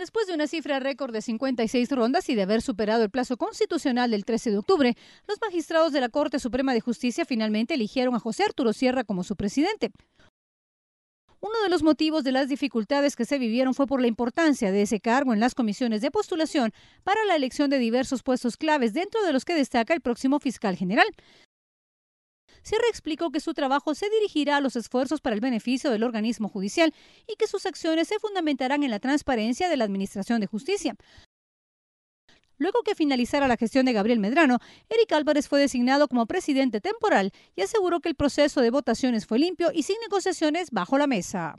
Después de una cifra récord de 56 rondas y de haber superado el plazo constitucional del 13 de octubre, los magistrados de la Corte Suprema de Justicia finalmente eligieron a José Arturo Sierra como su presidente. Uno de los motivos de las dificultades que se vivieron fue por la importancia de ese cargo en las comisiones de postulación para la elección de diversos puestos claves, dentro de los que destaca el próximo fiscal general. Sierra explicó que su trabajo se dirigirá a los esfuerzos para el beneficio del organismo judicial y que sus acciones se fundamentarán en la transparencia de la Administración de Justicia. Luego que finalizara la gestión de Gabriel Medrano, Eric Álvarez fue designado como presidente temporal y aseguró que el proceso de votaciones fue limpio y sin negociaciones bajo la mesa.